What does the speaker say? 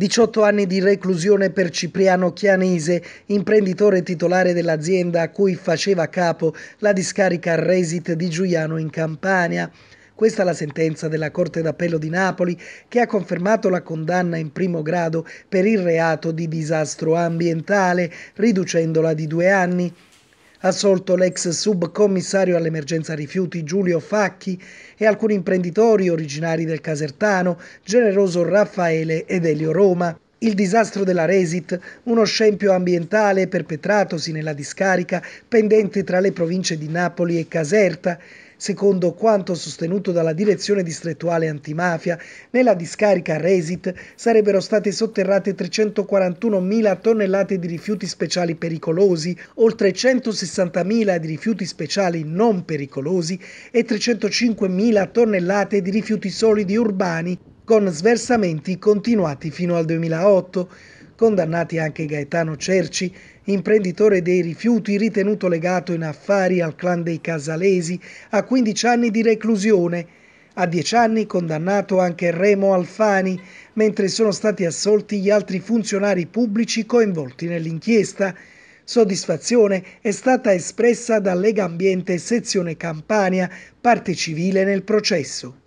18 anni di reclusione per Cipriano Chianese, imprenditore titolare dell'azienda a cui faceva capo la discarica Resit di Giuliano in Campania. Questa è la sentenza della Corte d'Appello di Napoli che ha confermato la condanna in primo grado per il reato di disastro ambientale, riducendola di due anni assolto l'ex subcommissario all'emergenza rifiuti Giulio Facchi e alcuni imprenditori originari del Casertano, Generoso Raffaele ed Elio Roma. Il disastro della Resit, uno scempio ambientale perpetratosi nella discarica pendente tra le province di Napoli e Caserta, Secondo quanto sostenuto dalla direzione distrettuale antimafia, nella discarica Resit sarebbero state sotterrate 341.000 tonnellate di rifiuti speciali pericolosi, oltre 160.000 di rifiuti speciali non pericolosi e 305.000 tonnellate di rifiuti solidi urbani, con sversamenti continuati fino al 2008. Condannati anche Gaetano Cerci, imprenditore dei rifiuti ritenuto legato in affari al clan dei Casalesi, a 15 anni di reclusione. A 10 anni condannato anche Remo Alfani, mentre sono stati assolti gli altri funzionari pubblici coinvolti nell'inchiesta. Soddisfazione è stata espressa da Lega Ambiente Sezione Campania, parte civile nel processo.